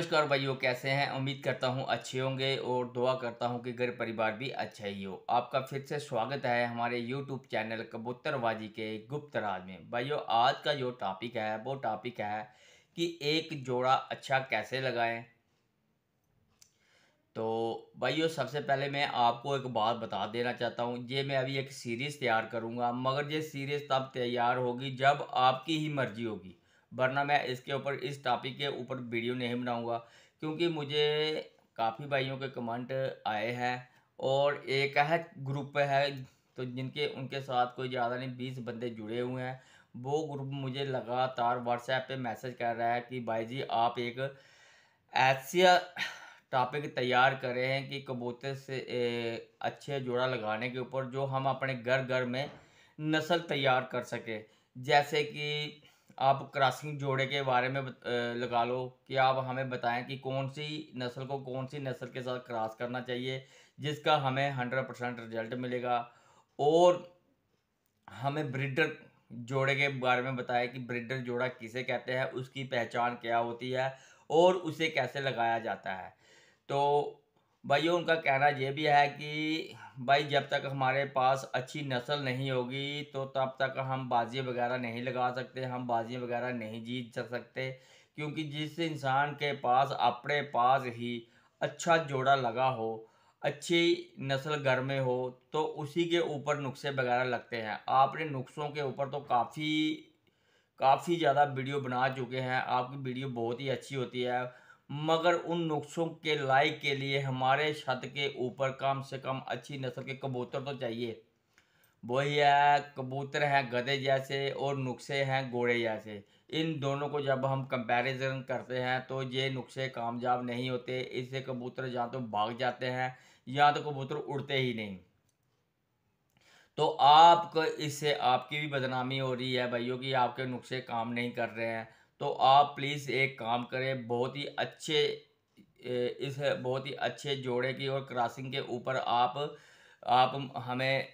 नमस्कार भाइयों कैसे हैं उम्मीद करता हूं अच्छे होंगे और दुआ करता हूं कि घर परिवार भी अच्छा ही हो आपका फिर से स्वागत है हमारे यूट्यूब चैनल कबूतरबाजी के गुप्त राज में भाइयों आज का जो टॉपिक है वो टॉपिक है कि एक जोड़ा अच्छा कैसे लगाएं तो भाइयों सबसे पहले मैं आपको एक बात बता देना चाहता हूँ ये मैं अभी एक सीरीज़ तैयार करूँगा मगर ये सीरीज़ तब तैयार होगी जब आपकी ही मर्जी होगी वरना मैं इसके ऊपर इस टॉपिक के ऊपर वीडियो नहीं बनाऊँगा क्योंकि मुझे काफ़ी भाइयों के कमेंट आए हैं और एक है ग्रुप है तो जिनके उनके साथ कोई ज़्यादा नहीं बीस बंदे जुड़े हुए हैं वो ग्रुप मुझे लगातार व्हाट्सएप पे मैसेज कर रहा है कि भाई जी आप एक ऐसा टॉपिक तैयार करें कि कबूतर से ए, अच्छे जोड़ा लगाने के ऊपर जो हम अपने घर घर में नस्ल तैयार कर सके जैसे कि आप क्रॉसिंग जोड़े के बारे में लगा लो कि आप हमें बताएं कि कौन सी नस्ल को कौन सी नस्ल के साथ क्रॉस करना चाहिए जिसका हमें हंड्रेड परसेंट रिजल्ट मिलेगा और हमें ब्रिडर जोड़े के बारे में बताया कि ब्रिडर जोड़ा किसे कहते हैं उसकी पहचान क्या होती है और उसे कैसे लगाया जाता है तो ये उनका कहना ये भी है कि भाई जब तक हमारे पास अच्छी नस्ल नहीं होगी तो तब तक हम बाजी वगैरह नहीं लगा सकते हम बाजी वगैरह नहीं जीत सकते क्योंकि जिस इंसान के पास अपने पास ही अच्छा जोड़ा लगा हो अच्छी नस्ल घर में हो तो उसी के ऊपर नुस्खे वगैरह लगते हैं आपने नुस्खों के ऊपर तो काफ़ी काफ़ी ज़्यादा वीडियो बना चुके हैं आपकी वीडियो बहुत ही अच्छी होती है मगर उन नुस्खों के लाई के लिए हमारे छत के ऊपर कम से कम अच्छी नस्ल के कबूतर तो चाहिए वही है कबूतर हैं गधे जैसे और नुस्खे हैं घोड़े जैसे इन दोनों को जब हम कंपैरिजन करते हैं तो ये नुस्खे कामयाब नहीं होते इससे कबूतर या तो भाग जाते हैं या तो कबूतर उड़ते ही नहीं तो आपको इससे आपकी भी बदनामी हो रही है भाइयों कि आपके नुस्खे काम नहीं कर रहे हैं तो आप प्लीज़ एक काम करें बहुत ही अच्छे इस बहुत ही अच्छे जोड़े की और क्रॉसिंग के ऊपर आप आप हमें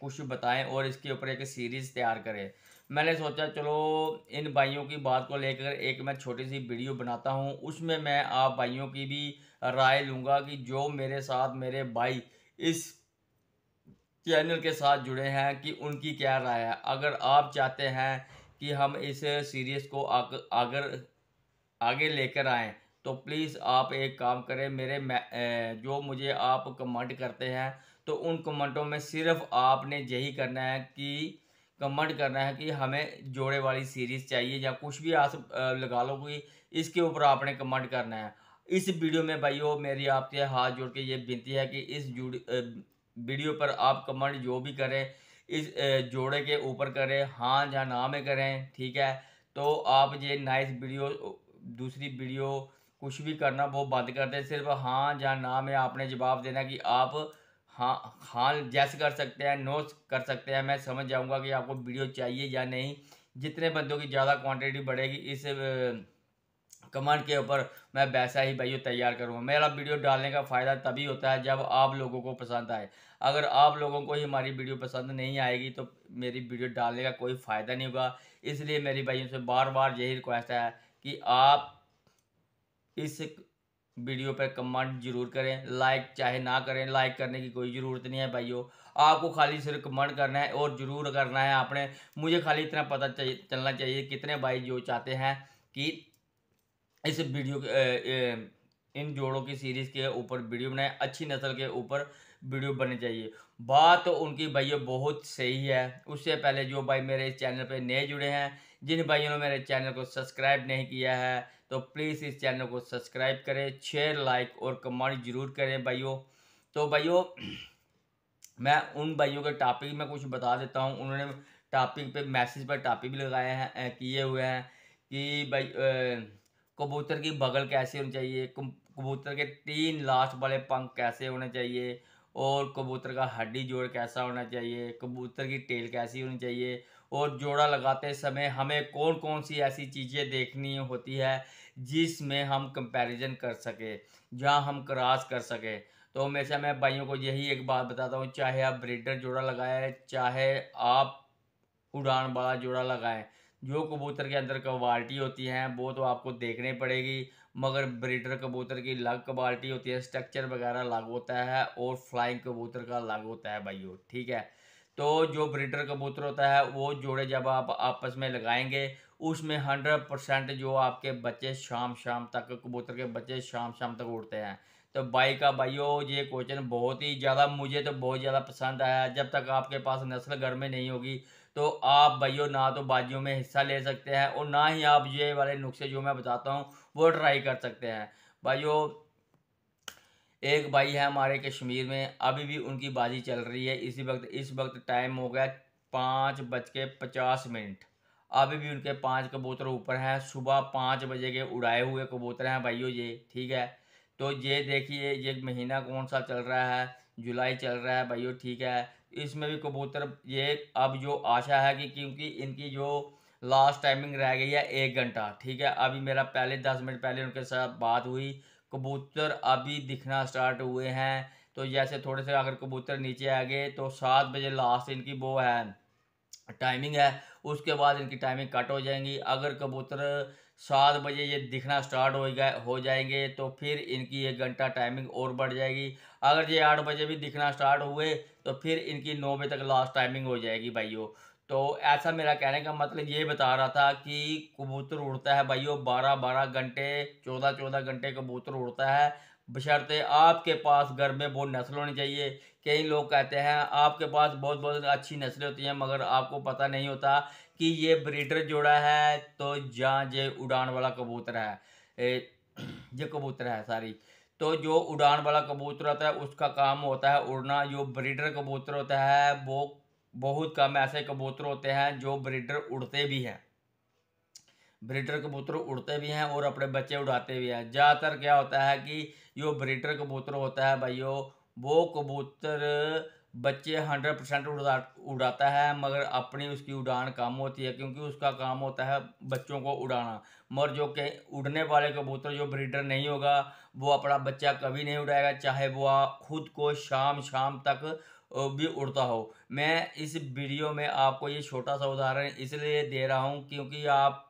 कुछ बताएं और इसके ऊपर एक सीरीज़ तैयार करें मैंने सोचा चलो इन भाइयों की बात को लेकर एक मैं छोटी सी वीडियो बनाता हूं उसमें मैं आप भाइयों की भी राय लूँगा कि जो मेरे साथ मेरे भाई इस चैनल के साथ जुड़े हैं कि उनकी क्या राय है अगर आप चाहते हैं कि हम इस सीरीज़ को अगर आगे लेकर आएँ तो प्लीज़ आप एक काम करें मेरे जो मुझे आप कमेंट करते हैं तो उन कमेंटों में सिर्फ आपने यही करना है कि कमेंट करना है कि हमें जोड़े वाली सीरीज़ चाहिए या कुछ भी आस लगा लो कि इसके ऊपर आपने कमेंट करना है इस वीडियो में भाइयों मेरी आपके हाथ जोड़ के ये विनती है कि इस वीडियो पर आप कमेंट जो भी करें इस जोड़े के ऊपर करें हाँ या ना में करें ठीक है तो आप ये नाइस वीडियो दूसरी वीडियो कुछ भी करना वो बंद कर दें सिर्फ हाँ या ना में आपने जवाब देना कि आप हाँ हाँ जैस कर सकते हैं नो कर सकते हैं मैं समझ जाऊंगा कि आपको वीडियो चाहिए या नहीं जितने बंदों की ज़्यादा क्वांटिटी बढ़ेगी इस कमेंट के ऊपर मैं वैसा ही भाइयों तैयार करूँगा मेरा वीडियो डालने का फ़ायदा तभी होता है जब आप लोगों को पसंद आए अगर आप लोगों को ही हमारी वीडियो पसंद नहीं आएगी तो मेरी वीडियो डालने का कोई फ़ायदा नहीं होगा इसलिए मेरी भाइयों से बार बार यही रिक्वेस्ट है कि आप इस वीडियो पर कमेंट जरूर करें लाइक चाहे ना करें लाइक करने की कोई ज़रूरत नहीं है भाइयों आपको खाली सिर्फ कमेंट करना है और ज़रूर करना है आपने मुझे खाली इतना पता चलना चाहिए कितने भाई जो चाहते हैं कि इस वीडियो के ए, ए, इन जोड़ों की सीरीज के ऊपर वीडियो बनाए अच्छी नस्ल के ऊपर वीडियो बननी चाहिए बात तो उनकी भाइयों बहुत सही है उससे पहले जो भाई मेरे इस चैनल पर नए जुड़े हैं जिन भाइयों ने मेरे चैनल को सब्सक्राइब नहीं किया है तो प्लीज़ इस चैनल को सब्सक्राइब करें शेयर लाइक और कमेंट जरूर करें भाइयों तो भाइयों मैं उन भाइयों के टॉपिक में कुछ बता देता हूँ उन्होंने टॉपिक पर मैसेज पर टॉपिक भी लगाए हैं किए हुए हैं कि भाई कबूतर की बगल कैसी होनी चाहिए कबूतर के तीन लास्ट वाले पंख कैसे होने चाहिए और कबूतर का हड्डी जोड़ कैसा होना चाहिए कबूतर की टेल कैसी होनी चाहिए और जोड़ा लगाते समय हमें कौन कौन सी ऐसी चीज़ें देखनी होती है जिसमें हम कंपैरिजन कर सके जहाँ हम क्रॉस कर सके तो हमेशा मैं भाइयों को यही एक बात बताता हूँ चाहे आप ब्रीडर जोड़ा लगाएं चाहे आप उड़ान वाला जोड़ा लगाएं जो कबूतर के अंदर क्वालिटी होती हैं वो तो आपको देखने पड़ेगी मगर ब्रीडर कबूतर की अलग क्वालिटी होती है स्ट्रक्चर वगैरह अलग होता है और फ्लाइंग कबूतर का अलग होता है भाइयों ठीक है तो जो ब्रीडर कबूतर होता है वो जोड़े जब आप आपस में लगाएंगे उसमें हंड्रेड परसेंट जो आपके बच्चे शाम शाम तक कबूतर के बच्चे शाम शाम तक उड़ते हैं तो बाई का भाइयों ये क्वेश्चन बहुत ही ज़्यादा मुझे तो बहुत ज़्यादा पसंद आया जब तक आपके पास नस्ल घर में नहीं होगी तो आप भाइयों ना तो बाजियों में हिस्सा ले सकते हैं और ना ही आप ये वाले नुस्खे जो मैं बताता हूँ वो ट्राई कर सकते हैं भाइयों एक भाई है हमारे कश्मीर में अभी भी उनकी बाजी चल रही है इसी वक्त इस वक्त टाइम हो गया पाँच बज के पचास मिनट अभी भी उनके पांच कबूतर ऊपर हैं सुबह पाँच बजे के उड़ाए हुए कबूतर हैं भाइयों ये ठीक है तो ये देखिए ये महीना कौन सा चल रहा है जुलाई चल रहा है भाइयों ठीक है इसमें भी कबूतर ये अब जो आशा है कि क्योंकि इनकी जो लास्ट टाइमिंग रह गई है एक घंटा ठीक है अभी मेरा पहले दस मिनट पहले उनके साथ बात हुई कबूतर अभी दिखना स्टार्ट हुए हैं तो जैसे थोड़े से अगर कबूतर नीचे आ गए तो सात बजे लास्ट इनकी वो है टाइमिंग है उसके बाद इनकी टाइमिंग कट हो जाएंगी अगर कबूतर सात बजे ये दिखना स्टार्ट हो गए हो जाएंगे तो फिर इनकी एक घंटा टाइमिंग और बढ़ जाएगी अगर ये आठ बजे भी दिखना स्टार्ट हुए तो फिर इनकी नौ बजे तक लास्ट टाइमिंग हो जाएगी भाइयों तो ऐसा मेरा कहने का मतलब ये बता रहा था कि कबूतर उड़ता है भाइयों बारह बारह घंटे चौदह चौदह घंटे कबूतर उड़ता है बशर्ते आपके पास घर में बहुत नस्ल होनी चाहिए कई लोग कहते हैं आपके पास बहुत बहुत अच्छी नस्लें होती हैं मगर आपको पता नहीं होता कि ये ब्रीडर जोड़ा है तो जहाँ ये उड़ान वाला कबूतर है ये कबूतर है सारी तो जो उड़ान वाला कबूतर होता है उसका काम होता है उड़ना जो ब्रीडर कबूतर होता है वो बहुत कम ऐसे कबूतर होते हैं जो ब्रीडर उड़ते भी हैं ब्रीडर कबूतर उड़ते भी हैं और अपने बच्चे उड़ाते भी हैं ज़्यादातर क्या होता है कि जो ब्रीडर कबूतर होता है भाइयों वो कबूतर बच्चे हंड्रेड परसेंट उड़ा उड़ाता है मगर अपनी उसकी उड़ान कम होती है क्योंकि उसका काम होता है बच्चों को उड़ाना मगर जो के उड़ने वाले कबूतर जो ब्रीडर नहीं होगा वो अपना बच्चा कभी नहीं उड़ाएगा चाहे वो खुद को शाम शाम तक भी उड़ता हो मैं इस वीडियो में आपको ये छोटा सा उदाहरण इसलिए दे रहा हूँ क्योंकि आप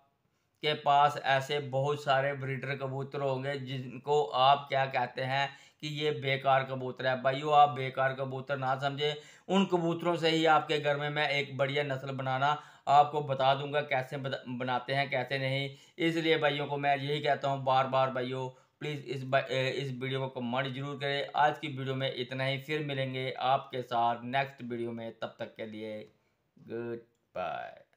के पास ऐसे बहुत सारे ब्रीडर कबूतर होंगे जिनको आप क्या कहते हैं कि ये बेकार कबूतर है भाइयों आप बेकार कबूतर ना समझें उन कबूतरों से ही आपके घर में मैं एक बढ़िया नस्ल बनाना आपको बता दूंगा कैसे बनाते हैं कैसे नहीं इसलिए भाइयों को मैं यही कहता हूँ बार बार भाइयों प्लीज़ इस इस वीडियो को कमेंट जरूर करें आज की वीडियो में इतना ही फिर मिलेंगे आपके साथ नेक्स्ट वीडियो में तब तक के लिए गुड बाय